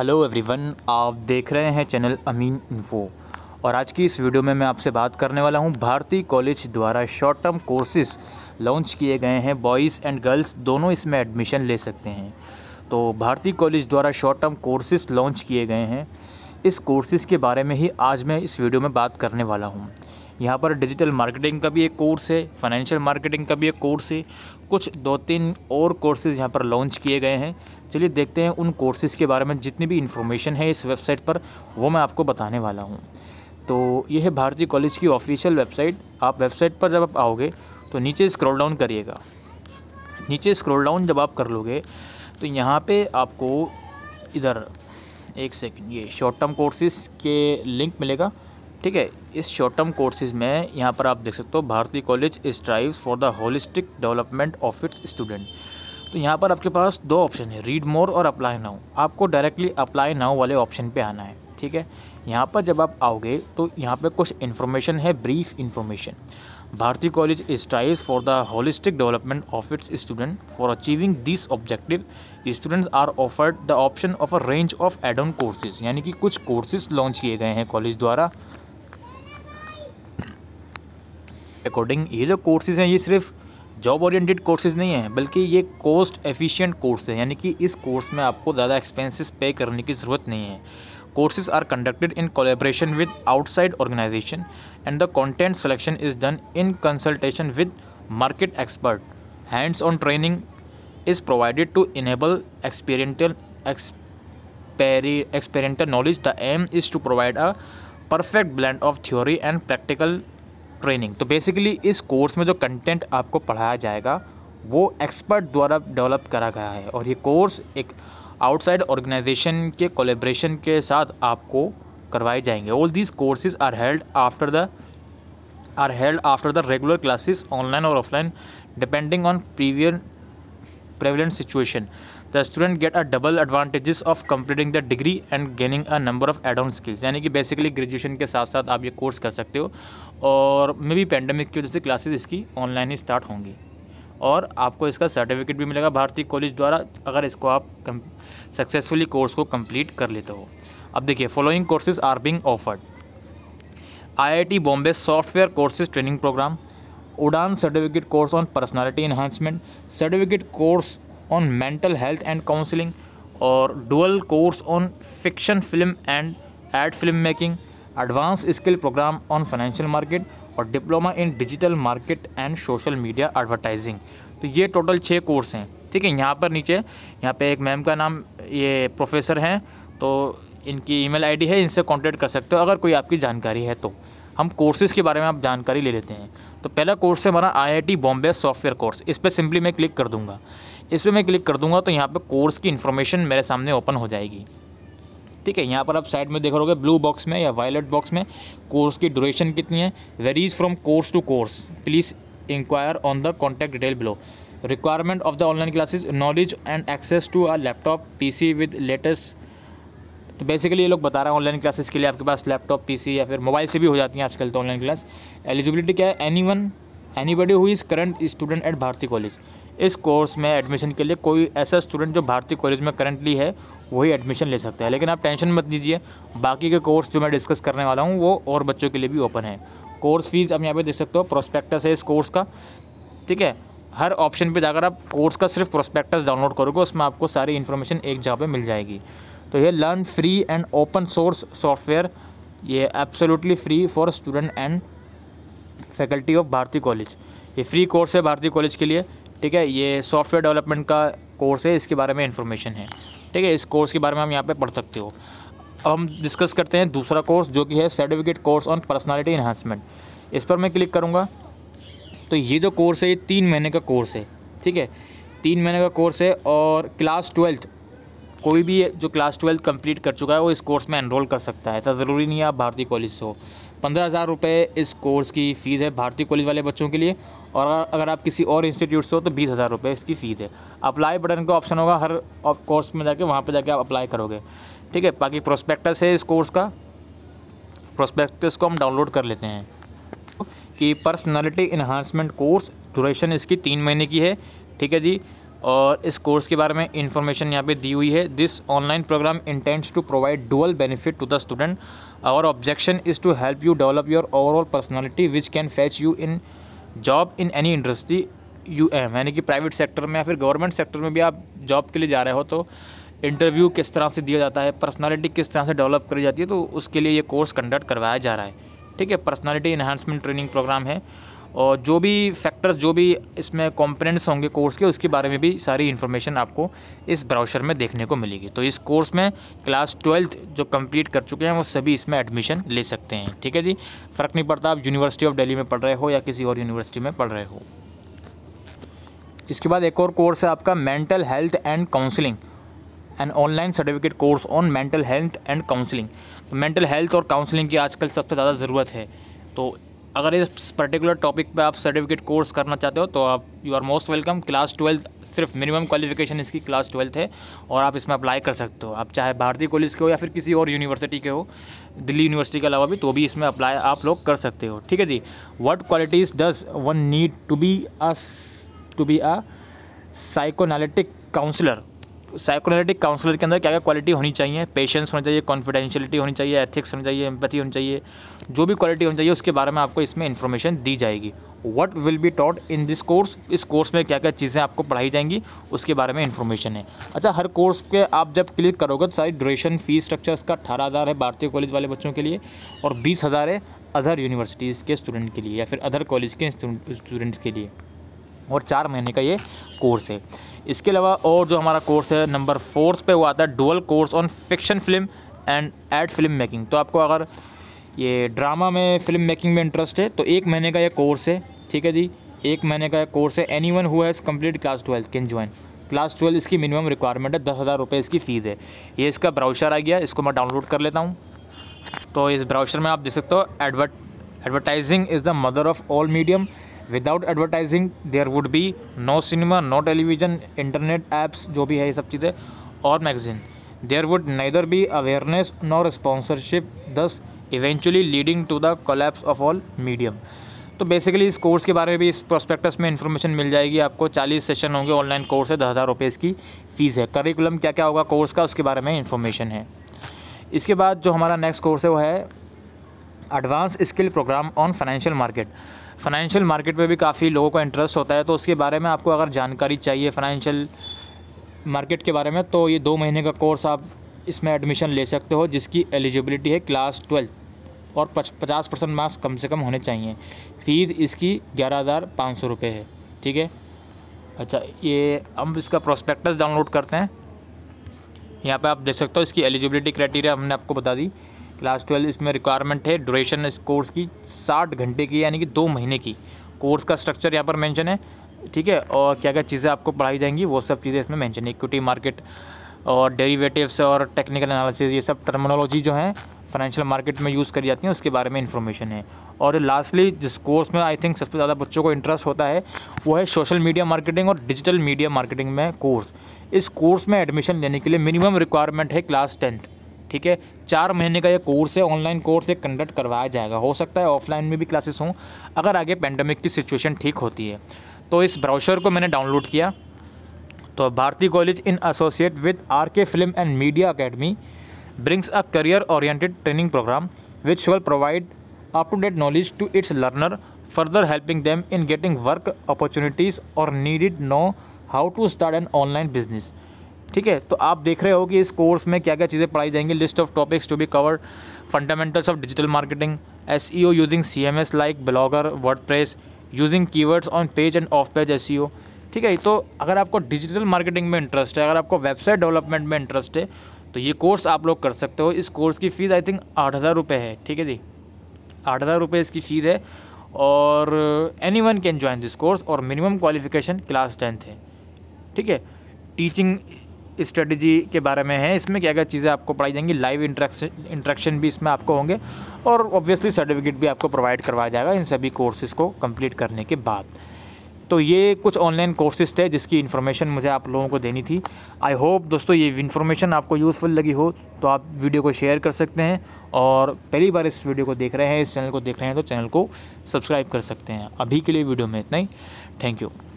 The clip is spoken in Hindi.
हेलो एवरीवन आप देख रहे हैं चैनल अमीन इन्फो और आज की इस वीडियो में मैं आपसे बात करने वाला हूं भारतीय कॉलेज द्वारा शॉर्ट टर्म कोर्सेज लॉन्च किए गए हैं बॉयज़ एंड गर्ल्स दोनों इसमें एडमिशन ले सकते हैं तो भारतीय कॉलेज द्वारा शॉर्ट टर्म कोर्सेज लॉन्च किए गए हैं इस कोर्सेज़ के बारे में ही आज मैं इस वीडियो में बात करने वाला हूँ यहाँ पर डिजिटल मार्केटिंग का भी एक कोर्स है फाइनेंशियल मार्केटिंग का भी एक कोर्स है कुछ दो तीन और कोर्सेज़ यहाँ पर लॉन्च किए गए हैं चलिए देखते हैं उन कोर्सेज़ के बारे में जितनी भी इन्फॉर्मेशन है इस वेबसाइट पर वो मैं आपको बताने वाला हूँ तो ये है भारतीय कॉलेज की ऑफिशियल वेबसाइट आप वेबसाइट पर जब आप आओगे तो नीचे स्क्रॉल डाउन करिएगा नीचे स्क्रॉल डाउन जब आप कर लोगे तो यहाँ पे आपको इधर एक सेकंड ये शॉर्ट टर्म कोर्सेज़ के लिंक मिलेगा ठीक है इस शॉर्ट टर्म कोर्सेज़ में यहाँ पर आप देख सकते हो Bharatiya college strive for the holistic development of its student तो यहाँ पर आपके पास दो ऑप्शन है रीड मोर और अप्लाई नाउ आपको डायरेक्टली अप्लाई नाउ वाले ऑप्शन पे आना है ठीक है यहाँ पर जब आप आओगे तो यहाँ पे कुछ इन्फॉर्मेशन है brief information Bharatiya college strives for the holistic development of its student for achieving this objective students are offered the option of a range of add on courses यानी कि कुछ कोर्सेज लॉन्च किए गए हैं कॉलेज द्वारा अकॉर्डिंग ये जो कोर्सेज हैं ये सिर्फ जॉब ओरिएंटेड कोर्सेज नहीं है बल्कि ये कोस्ट एफिशिएंट कोर्स है यानी कि इस कोर्स में आपको ज़्यादा एक्सपेंसेस पे करने की ज़रूरत नहीं है courses are conducted in collaboration with outside organisation and the content selection is done in consultation with market expert hands on training is provided to enable experiential experi experiential knowledge the aim is to provide a perfect blend of theory and practical training तो बेसिकली इस कोर्स में जो कंटेंट आपको पढ़ाया जाएगा वो एक्सपर्ट द्वारा डेवलप करा गया है और ये कोर्स एक आउटसाइड ऑर्गेनाइजेशन के कोलेब्रेशन के साथ आपको करवाए जाएंगे all these courses are held after the are held after the regular classes online और ऑफलाइन डिपेंडिंग ऑन प्रीवियर prevalent situation the student get a double advantages of completing the degree and gaining a number of add on skills यानी कि बेसिकली ग्रेजुएशन के साथ साथ आप ये कोर्स कर सकते हो और मे भी पेंडेमिक की वजह से क्लासेज इसकी ऑनलाइन ही स्टार्ट होंगी और आपको इसका सर्टिफिकेट भी मिलेगा भारतीय कॉलेज द्वारा अगर इसको आप सक्सेसफुली कोर्स को कम्प्लीट कर लेते हो अब देखिए following courses are being offered टी Bombay software courses training program Udaan certificate course on personality enhancement certificate course on mental health and counselling और dual course on fiction film and ad film making advance skill program on financial market और diploma in digital market and social media advertising तो ये टोटल छः कोर्स हैं ठीक है यहाँ पर नीचे यहाँ पे एक मैम का नाम ये प्रोफेसर हैं तो इनकी ईमेल आईडी है इनसे कांटेक्ट कर सकते हो अगर कोई आपकी जानकारी है तो हम कोर्सेज़ के बारे में आप जानकारी ले लेते हैं तो पहला कोर्स है हमारा आईआईटी बॉम्बे सॉफ्टवेयर कोर्स इस पर सिंपली मैं क्लिक कर दूँगा इस पर मैं क्लिक कर दूँगा तो यहाँ पर कोर्स की इन्फॉर्मेशन मेरे सामने ओपन हो जाएगी ठीक है यहाँ पर आप साइड में देख रहे ब्लू बॉक्स में या वायलट बॉक्स में कोर्स की ड्यूरेशन कितनी है varies from course to course please enquire on the contact detail below requirement of the online classes knowledge and access to a laptop PC with latest तो बेसिकली ये लोग बता रहे हैं ऑनलाइन क्लासेस के लिए आपके पास लैपटॉप पीसी या फिर मोबाइल से भी हो जाती हैं आजकल तो ऑनलाइन क्लास एलिजिबिलिटी क्या है any one anybody who is current student at Bharati college इस कोर्स में एडमिशन के लिए कोई ऐसा स्टूडेंट जो भारती कॉलेज में करंटली है वही एडमिशन ले सकता है लेकिन आप टेंशन मत लीजिए बाकी के कोर्स जो मैं डिस्कस करने वाला हूँ वो और बच्चों के लिए भी ओपन है कोर्स फीस आप यहाँ पे देख सकते हो प्रोस्पेक्टस है इस कोर्स का ठीक है हर ऑप्शन पे जाकर आप कोर्स का सिर्फ प्रोस्पेक्टस डाउनलोड करोगे उसमें आपको सारी इन्फॉर्मेशन एक जगह पे मिल जाएगी तो ये learn free and open source software ये absolutely free for student and faculty of Bharati college ये फ्री कोर्स है भारती कॉलेज के लिए ठीक है ये सॉफ्टवेयर डेवलपमेंट का कोर्स है इसके बारे में इंफॉर्मेशन है ठीक है इस कोर्स के बारे में हम यहाँ पे पढ़ सकते हो अब हम डिस्कस करते हैं दूसरा कोर्स जो कि है certificate course on personality enhancement इस पर मैं क्लिक करूँगा तो ये जो कोर्स है ये तीन महीने का कोर्स है ठीक है तीन महीने का कोर्स है और क्लास ट्वेल्थ कोई भी जो क्लास ट्वेल्थ कंप्लीट कर चुका है वो इस कोर्स में एनरोल कर सकता है ऐसा ज़रूरी नहीं है आप भारतीय कॉलेज से हो पंद्रह हज़ार रुपये इस कोर्स की फ़ीस है भारतीय कॉलेज वाले बच्चों के लिए और अगर आप किसी और इंस्टीट्यूट से हो तो बीस हज़ार रुपये इसकी फ़ीस है अप्लाई बटन का ऑप्शन होगा हर कोर्स में जाके वहाँ पर जाके आप अप्लाई करोगे ठीक है बाकी प्रोस्पेक्टस है इस कोर्स का प्रोस्पेक्टस को हम डाउनलोड कर लेते हैं कि पर्सनैलिटी इन्हांसमेंट कोर्स ड्यूरेशन इसकी तीन महीने की है ठीक है जी और इस कोर्स के बारे में इंफॉर्मेशन यहाँ पे दी हुई है this online program intents to provide dual benefit to the student और objection is to help you develop your overall personality which can fetch you in job in any industry you um यानी कि प्राइवेट सेक्टर में या फिर गवर्नमेंट सेक्टर में भी आप जॉब के लिए जा रहे हो तो इंटरव्यू किस तरह से दिया जाता है पर्सनालिटी किस तरह से डेवलप करी जाती है तो उसके लिए ये कोर्स कंडक्ट करवाया जा रहा है ठीक है पर्सनालिटी इन्हांसमेंट ट्रेनिंग प्रोग्राम है और जो भी फैक्टर्स जो भी इसमें कॉम्पोनेंट्स होंगे कोर्स के उसके बारे में भी सारी इन्फॉर्मेशन आपको इस ब्राउशर में देखने को मिलेगी तो इस कोर्स में क्लास ट्वेल्थ जो कंप्लीट कर चुके हैं वो सभी इसमें एडमिशन ले सकते हैं ठीक है जी फ़र्क नहीं पड़ता आप यूनिवर्सिटी ऑफ डेली में पढ़ रहे हो या किसी और यूनिवर्सिटी में पढ़ रहे हो इसके बाद एक और कोर्स है आपका mental health and counselling and online certificate course on mental health and counselling mental health और काउंसलिंग की आजकल सबसे ज़्यादा ज़रूरत है तो अगर इस पर्टिकुलर टॉपिक पे आप सर्टिफिकेट कोर्स करना चाहते हो तो आप you are most welcome class twelfth सिर्फ मिनिमम क्वालिफिकेशन इसकी क्लास ट्वेल्थ है और आप इसमें अप्लाई कर सकते हो आप चाहे भारतीय कॉलेज के हो या फिर किसी और यूनिवर्सिटी के हो दिल्ली यूनिवर्सिटी के अलावा भी तो भी इसमें अप्लाई आप लोग कर सकते हो ठीक है जी what qualities does one need to be a to be a psychoanalytic counsellor psychologic counsellor के अंदर क्या क्या क्वालिटी होनी चाहिए पेशेंस होना चाहिए कॉन्फिडेंशियलिटी होनी चाहिए एथिक्स होनी चाहिए एम्पथी होनी चाहिए जो भी क्वालिटी होनी चाहिए उसके बारे में आपको इसमें इन्फॉर्मेशन दी जाएगी what will be taught in this course इस कोर्स में क्या क्या चीज़ें आपको पढ़ाई जाएंगी उसके बारे में इन्फॉर्मेशन है अच्छा हर कोर्स के आप जब क्लिक करोगे तो सारी ड्यूरेशन फीस स्ट्रक्चर इसका अठारह हज़ार है भारतीय कॉलेज वाले बच्चों के लिए और बीस हज़ार है अदर यूनिवर्सिटीज़ के स्टूडेंट के लिए या फिर अदर कॉलेज के स्टूडेंट्स के लिए और चार महीने का ये कोर्स है इसके अलावा और जो हमारा कोर्स है नंबर फोर्थ पे वो आता है dual course on fiction film and ad film making तो आपको अगर ये ड्रामा में फिल्म मेकिंग में इंटरेस्ट है तो एक महीने का यह कोर्स है ठीक है जी एक महीने का यह कोर्स है anyone who complete class twelfth can join class twelve इसकी मिनिमम रिक्वायरमेंट है दस हज़ार रुपये इसकी फ़ीस है ये इसका ब्राउशर आ गया इसको मैं डाउनलोड कर लेता हूँ तो इस ब्राउशर में आप देख सकते हो advert advertising is the mother of all medium without advertising there would be no cinema no television internet apps जो भी है ये सब चीज़ें और magazine there would neither be awareness nor sponsorship thus eventually leading to the collapse of all medium तो बेसिकली इस कोर्स के बारे में भी इस प्रोस्पेक्टस में इन्फॉर्मेशन मिल जाएगी आपको चालीस सेशन होंगे ऑनलाइन कोर्स है दस हज़ार रुपये इसकी फ़ीस है करिकुलम क्या क्या होगा कोर्स का उसके बारे में इन्फॉर्मेशन है इसके बाद जो हमारा नेक्स्ट कोर्स है वो है advance skill program on financial market financial market में भी काफ़ी लोगों का इंटरेस्ट होता है तो उसके बारे में आपको अगर जानकारी चाहिए फाइनेंशियल मार्केट के बारे में तो ये दो महीने का कोर्स आप इसमें एडमिशन ले सकते हो जिसकी एलिजिबिलिटी है क्लास ट्वेल्थ और पचास परसेंट मार्क्स कम से कम होने चाहिए फ़ीस इसकी ग्यारह हज़ार पाँच सौ रुपये है ठीक है अच्छा ये हम इसका प्रोस्पेक्टस डाउनलोड करते हैं यहाँ पे आप देख सकते हो इसकी एलिजिबिलिटी क्राइटेरिया हमने आपको बता दी क्लास ट्वेल्व इसमें रिक्वायरमेंट है ड्यूरेशन इस कोर्स की साठ घंटे की यानी कि दो महीने की कोर्स का स्ट्रक्चर यहाँ पर मेंशन है ठीक है और क्या क्या चीज़ें आपको पढ़ाई जाएंगी वो सब चीज़ें इसमें मेंशन है इक्विटी मार्केट और डेरिवेटिव्स और टेक्निकल एनालिसिस ये सब टर्मिनोलॉजी जो हैं फाइनेंशियल मार्केट में यूज़ करी जाती हैं उसके बारे में इन्फॉर्मेशन है और लास्टली जिस कोर्स में आई थिंक सबसे ज़्यादा बच्चों को इंटरेस्ट होता है वो है सोशल मीडिया मार्केटिंग और डिजिटल मीडिया मार्केटिंग में कोर्स इस कोर्स में एडमिशन लेने के लिए मिनिमम रिक्वायरमेंट है क्लास टेंथ ठीक है चार महीने का ये कोर्स है ऑनलाइन कोर्स ये कंडक्ट करवाया जाएगा हो सकता है ऑफलाइन में भी क्लासेस हों अगर आगे पेंडेमिक की सिचुएशन ठीक होती है तो इस ब्राउशर को मैंने डाउनलोड किया तो Bharati college in associate with R K film and media academy brings a career oriented training program which will provide up to date knowledge to its learner further helping them in getting work opportunities और needed know how to start an online business ठीक है तो आप देख रहे हो कि इस कोर्स में क्या क्या चीज़ें पढ़ाई जाएंगी list of topics to be cover fundamentals of digital marketing S E O using C M S like Blogger WordPress using keywords on page and off page S E ठीक है तो अगर आपको डिजिटल मार्केटिंग में इंटरेस्ट है अगर आपको वेबसाइट डेवलपमेंट में इंटरेस्ट है तो ये कोर्स आप लोग कर सकते हो इस कोर्स की फ़ीस आई थिंक आठ हज़ार रुपये है ठीक है जी आठ हज़ार रुपये इसकी फ़ीस है और anyone can join this course और मिनिमम क्वालिफिकेशन क्लास टेंथ है ठीक है टीचिंग स्ट्रेटजी के बारे में है इसमें क्या क्या चीज़ें आपको पढ़ाई जाएंगी लाइव इंट्रैक्शन इंट्रैक्शन भी इसमें आपको होंगे और ऑब्वियसली सर्टिफिकेट भी आपको प्रोवाइड करवाया जाएगा इन सभी कोर्सेज़ को कंप्लीट करने के बाद तो ये कुछ ऑनलाइन कोर्सेज थे जिसकी इन्फॉर्मेशन मुझे आप लोगों को देनी थी आई होप दोस्तों ये इन्फॉर्मेशन आपको यूज़फुल लगी हो तो आप वीडियो को शेयर कर सकते हैं और पहली बार इस वीडियो को देख रहे हैं इस चैनल को देख रहे हैं तो चैनल को सब्सक्राइब कर सकते हैं अभी के लिए वीडियो में इतना ही थैंक यू